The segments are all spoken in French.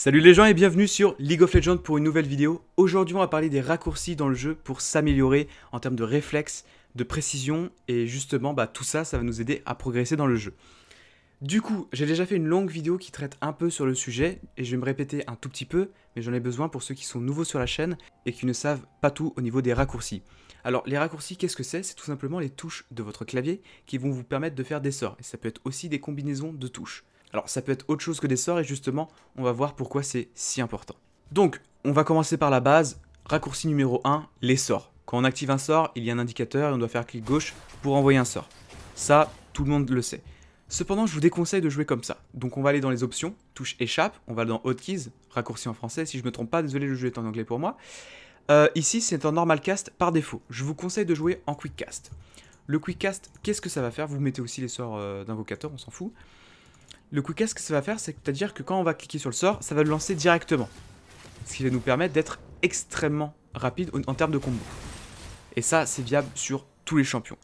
Salut les gens et bienvenue sur League of Legends pour une nouvelle vidéo. Aujourd'hui on va parler des raccourcis dans le jeu pour s'améliorer en termes de réflexe, de précision et justement bah, tout ça, ça va nous aider à progresser dans le jeu. Du coup, j'ai déjà fait une longue vidéo qui traite un peu sur le sujet et je vais me répéter un tout petit peu, mais j'en ai besoin pour ceux qui sont nouveaux sur la chaîne et qui ne savent pas tout au niveau des raccourcis. Alors les raccourcis, qu'est-ce que c'est C'est tout simplement les touches de votre clavier qui vont vous permettre de faire des sorts et ça peut être aussi des combinaisons de touches. Alors ça peut être autre chose que des sorts et justement on va voir pourquoi c'est si important. Donc on va commencer par la base, raccourci numéro 1, les sorts. Quand on active un sort, il y a un indicateur et on doit faire clic gauche pour envoyer un sort. Ça, tout le monde le sait. Cependant, je vous déconseille de jouer comme ça. Donc on va aller dans les options, touche échappe, on va dans hotkeys, raccourci en français, si je me trompe pas, désolé le jeu est en anglais pour moi. Euh, ici, c'est en normal cast par défaut. Je vous conseille de jouer en quick cast. Le quick cast, qu'est-ce que ça va faire Vous mettez aussi les sorts euh, d'invocateur, on s'en fout. Le quick ce que ça va faire, c'est-à-dire que quand on va cliquer sur le sort, ça va le lancer directement. Ce qui va nous permettre d'être extrêmement rapide en termes de combo. Et ça, c'est viable sur tous les champions.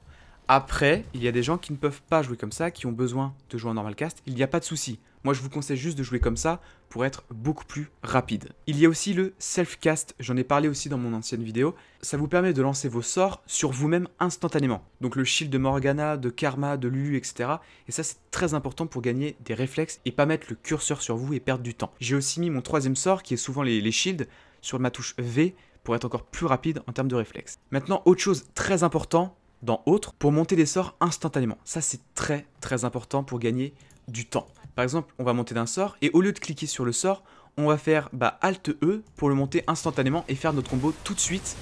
Après, il y a des gens qui ne peuvent pas jouer comme ça, qui ont besoin de jouer en normal cast. Il n'y a pas de souci. Moi, je vous conseille juste de jouer comme ça pour être beaucoup plus rapide. Il y a aussi le self-cast, j'en ai parlé aussi dans mon ancienne vidéo. Ça vous permet de lancer vos sorts sur vous-même instantanément. Donc le shield de Morgana, de Karma, de Lulu, etc. Et ça, c'est très important pour gagner des réflexes et pas mettre le curseur sur vous et perdre du temps. J'ai aussi mis mon troisième sort, qui est souvent les, shields, sur ma touche V pour être encore plus rapide en termes de réflexes. Maintenant, autre chose très important, dans Autre pour monter des sorts instantanément. Ça, c'est très très important pour gagner du temps. Par exemple, on va monter d'un sort et au lieu de cliquer sur le sort, on va faire bah, Alt-E pour le monter instantanément et faire notre combo tout de suite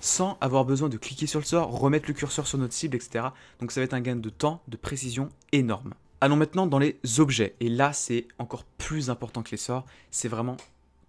sans avoir besoin de cliquer sur le sort, remettre le curseur sur notre cible, etc. Donc ça va être un gain de temps, de précision énorme. Allons maintenant dans les objets. Et là, c'est encore plus important que les sorts. C'est vraiment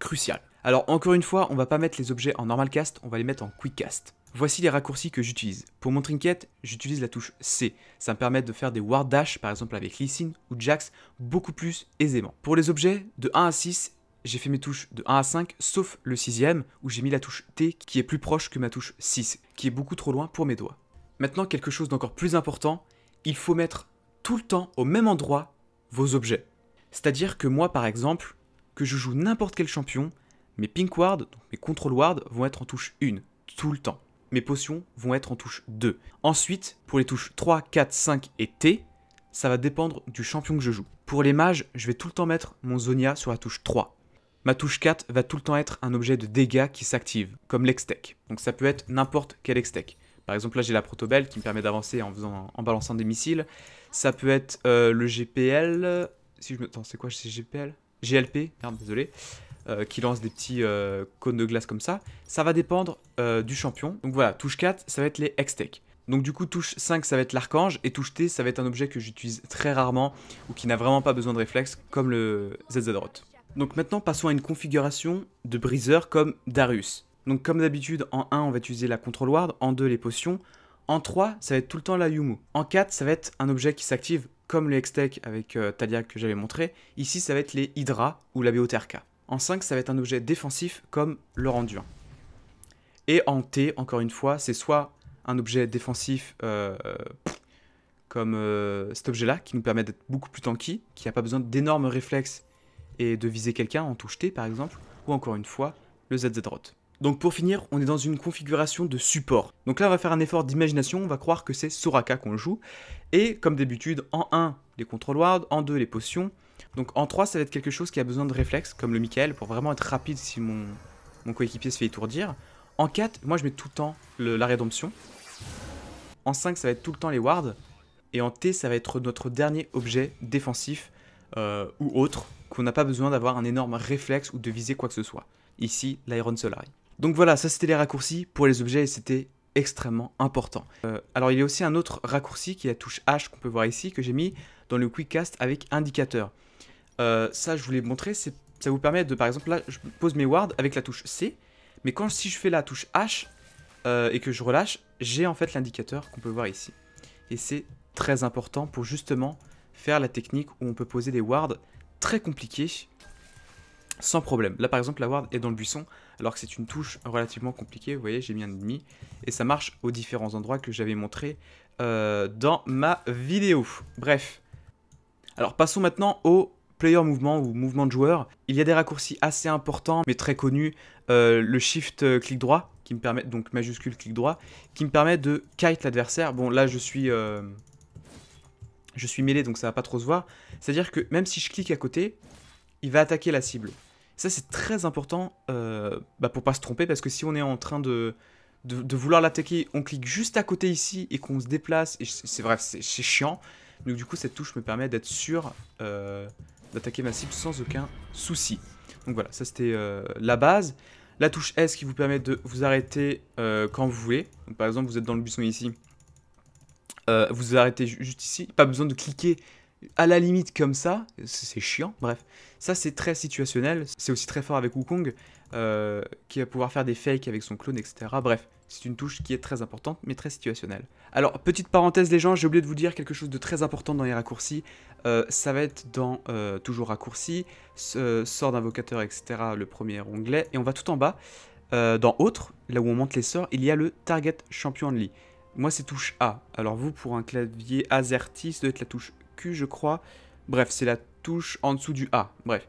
crucial. Alors encore une fois, on va pas mettre les objets en normal cast, on va les mettre en quick cast. Voici les raccourcis que j'utilise. Pour mon trinket, j'utilise la touche C. Ça me permet de faire des ward dash, par exemple avec Lee ou Jax, beaucoup plus aisément. Pour les objets, de 1 à 6, j'ai fait mes touches de 1 à 5, sauf le sixième, où j'ai mis la touche T, qui est plus proche que ma touche 6, qui est beaucoup trop loin pour mes doigts. Maintenant, quelque chose d'encore plus important, il faut mettre tout le temps au même endroit vos objets. C'est-à-dire que moi, par exemple, que je joue n'importe quel champion, mes pink wards, donc mes control wards, vont être en touche 1, tout le temps. Mes potions vont être en touche 2. Ensuite, pour les touches 3, 4, 5 et T, ça va dépendre du champion que je joue. Pour les mages, je vais tout le temps mettre mon Zonia sur la touche 3. Ma touche 4 va tout le temps être un objet de dégâts qui s'active, comme l'extech. Donc ça peut être n'importe quel extech. Par exemple, là j'ai la protobelle qui me permet d'avancer en, en, balançant des missiles. Ça peut être euh, le GPL. Si je me... Attends, c'est quoi c'est GPL GLP Merde, désolé. Euh, qui lance des petits euh, cônes de glace comme ça. Ça va dépendre euh, du champion. Donc voilà, touche 4, ça va être les Hextech. Donc du coup, touche 5, ça va être l'archange, et touche T, ça va être un objet que j'utilise très rarement, ou qui n'a vraiment pas besoin de réflexe, comme le ZZROT. Donc maintenant, passons à une configuration de briseur comme Darius. Donc comme d'habitude, en 1, on va utiliser la Control Ward, en 2, les potions, en 3, ça va être tout le temps la Yumu. En 4, ça va être un objet qui s'active, comme les Hextech avec Talia que j'avais montré. Ici, ça va être les Hydra ou la Bioterka. En 5, ça va être un objet défensif comme le rendu hein. Et en T, encore une fois, c'est soit un objet défensif euh, comme euh, cet objet-là, qui nous permet d'être beaucoup plus tanky, qui n'a pas besoin d'énormes réflexes et de viser quelqu'un en touche T par exemple, ou encore une fois, le ZZ Rot. Donc pour finir, on est dans une configuration de support. Donc là, on va faire un effort d'imagination, on va croire que c'est Soraka qu'on joue. Et comme d'habitude, en 1, les control Wards, en 2, les potions, donc en 3, ça va être quelque chose qui a besoin de réflexe, comme le Michael, pour vraiment être rapide si mon, coéquipier se fait étourdir. En 4, moi je mets tout le temps la rédemption. En 5, ça va être tout le temps les wards. Et en T, ça va être notre dernier objet défensif euh, ou autre, qu'on n'a pas besoin d'avoir un énorme réflexe ou de viser quoi que ce soit. Ici, l'Iron Solari. Donc voilà, ça c'était les raccourcis pour les objets et c'était extrêmement important. Euh, alors il y a aussi un autre raccourci qui est la touche H qu'on peut voir ici, que j'ai mis dans le cast avec indicateur. Euh, ça, je vous montrer, montré, ça vous permet de, par exemple, là, je pose mes wards avec la touche C, mais quand si je fais la touche H euh, et que je relâche, j'ai en fait l'indicateur qu'on peut voir ici. Et c'est très important pour justement faire la technique où on peut poser des wards très compliqués sans problème. Là par exemple la ward est dans le buisson alors que c'est une touche relativement compliquée, vous voyez j'ai mis un demi. et ça marche aux différents endroits que j'avais montré euh, dans ma vidéo. Bref, alors passons maintenant au player movement ou mouvement de joueur. Il y a des raccourcis assez importants mais très connus. Euh, le shift euh, clic droit, qui me permet, donc majuscule clic droit, qui me permet de kite l'adversaire. Bon là je suis... Euh, je suis mêlé donc ça va pas trop se voir. C'est-à-dire que même si je clique à côté, il va attaquer la cible. Ça, c'est très important bah, pour pas se tromper, parce que si on est en train de, de, de vouloir l'attaquer, on clique juste à côté ici et qu'on se déplace, et c'est vrai, c'est chiant. Donc du coup, cette touche me permet d'être sûr euh, d'attaquer ma cible sans aucun souci. Donc voilà, ça c'était euh, la base. La touche S qui vous permet de vous arrêter euh, quand vous voulez. par exemple, vous êtes dans le buisson ici. vous arrêtez juste ici. Pas besoin de cliquer à la limite comme ça, c'est chiant, bref. Ça c'est très situationnel, c'est aussi très fort avec Wukong, qui va pouvoir faire des fakes avec son clone, etc. Bref, c'est une touche qui est très importante, mais très situationnelle. Alors, petite parenthèse les gens, j'ai oublié de vous dire quelque chose de très important dans les raccourcis. Euh, ça va être dans euh, toujours raccourcis, euh, sort d'invocateur, etc. Le premier onglet. Et on va tout en bas, dans Autre, là où on monte les sorts, il y a le target champion only. Moi, c'est touche A. Alors vous, pour un clavier AZERTY, ça doit être la touche Q, je crois. Bref, c'est la touche en dessous du A. Bref.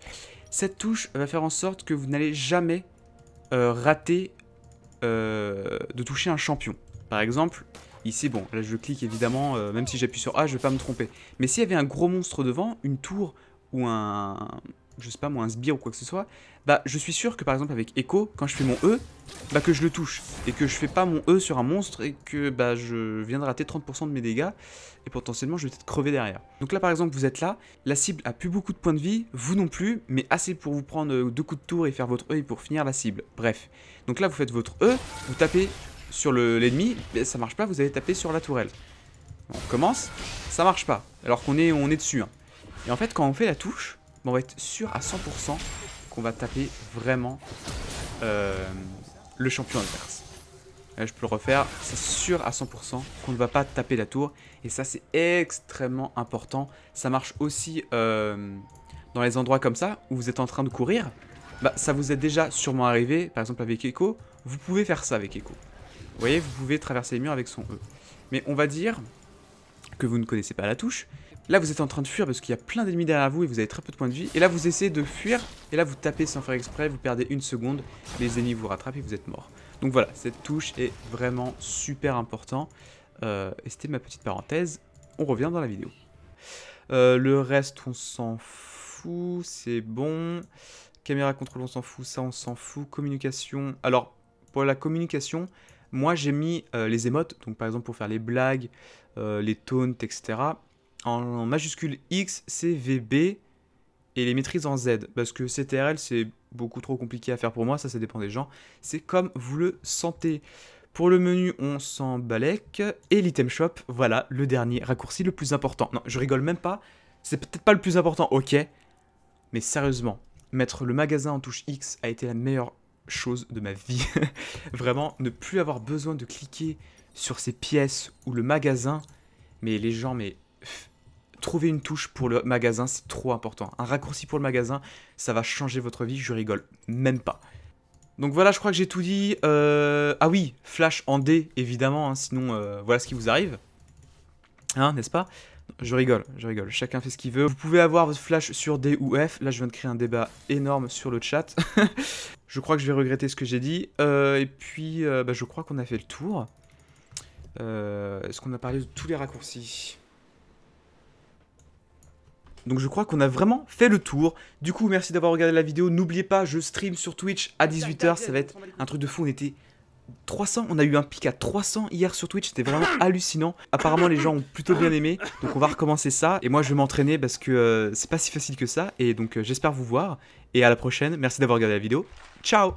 Cette touche va faire en sorte que vous n'allez jamais rater euh, de toucher un champion. Par exemple, ici, bon, là je clique évidemment, euh, même si j'appuie sur A, je vais pas me tromper. Mais s'il y avait un gros monstre devant, une tour ou un, je sais pas moi, un sbire ou quoi que ce soit, bah je suis sûr que par exemple avec Echo, quand je fais mon E, bah que je le touche, et que je fais pas mon E sur un monstre, et que bah je viens de rater 30% de mes dégâts, et potentiellement je vais peut-être crever derrière. Donc là par exemple vous êtes là, la cible a plus beaucoup de points de vie, vous non plus, mais assez pour vous prendre euh, deux coups de tour et faire votre E pour finir la cible, bref. Donc là vous faites votre E, vous tapez sur l'ennemi, Mais ça marche pas, vous allez taper sur la tourelle. On commence, ça marche pas, alors qu'on est, on est dessus. Hein. Et en fait quand on fait la touche, on va être sûr à 100% qu'on va taper vraiment euh, le champion adverse. je peux le refaire. C'est sûr à 100% qu'on ne va pas taper la tour. Et ça, c'est extrêmement important. Ça marche aussi euh, dans les endroits comme ça, où vous êtes en train de courir. Bah, ça vous est déjà sûrement arrivé, par exemple avec Echo. Vous pouvez faire ça avec Echo. Vous voyez, vous pouvez traverser les murs avec son E. Mais on va dire que vous ne connaissez pas la touche Là, vous êtes en train de fuir parce qu'il y a plein d'ennemis derrière vous et vous avez très peu de points de vie. Et là, vous essayez de fuir et là, vous tapez sans faire exprès, vous perdez une seconde, les ennemis vous rattrapent et vous êtes mort. Donc voilà, cette touche est vraiment super importante. Euh, et c'était ma petite parenthèse. On revient dans la vidéo. Euh, le reste, on s'en fout, c'est bon. Caméra contrôle, on s'en fout, ça, on s'en fout. Communication, alors pour la communication, moi j'ai mis euh, les émotes, donc par exemple pour faire les blagues, les taunts, etc en majuscule X, cvb et les maîtrises en Z. Parce que CTRL, c'est beaucoup trop compliqué à faire pour moi, ça, ça dépend des gens. C'est comme vous le sentez. Pour le menu, on s'en balèque. Et l'item shop, voilà, le dernier raccourci le plus important. Non, je rigole même pas. C'est peut-être pas le plus important, ok. Mais sérieusement, mettre le magasin en touche X a été la meilleure chose de ma vie. Vraiment, ne plus avoir besoin de cliquer sur ces pièces ou le magasin. Mais les gens, mais trouver une touche pour le magasin, c'est trop important. Un raccourci pour le magasin, ça va changer votre vie, je rigole même pas. Donc voilà, je crois que j'ai tout dit. Euh, ah oui, flash en D, évidemment, hein, sinon euh, voilà ce qui vous arrive. Hein, n'est-ce pas Je rigole, je rigole, chacun fait ce qu'il veut. Vous pouvez avoir votre flash sur D ou F. Là, je viens de créer un débat énorme sur le chat. je crois que je vais regretter ce que j'ai dit. Euh, et puis, bah, je crois qu'on a fait le tour. Est-ce qu'on a parlé de tous les raccourcis donc je crois qu'on a vraiment fait le tour. Du coup, merci d'avoir regardé la vidéo. N'oubliez pas, je stream sur Twitch à 18h. Ça va être un truc de fou. On était 300. On a eu un pic à 300 hier sur Twitch. C'était vraiment hallucinant. Apparemment, les gens ont plutôt bien aimé. Donc on va recommencer ça. Et moi, je vais m'entraîner parce que euh, c'est pas si facile que ça. Et donc, euh, j'espère vous voir. Et à la prochaine. Merci d'avoir regardé la vidéo. Ciao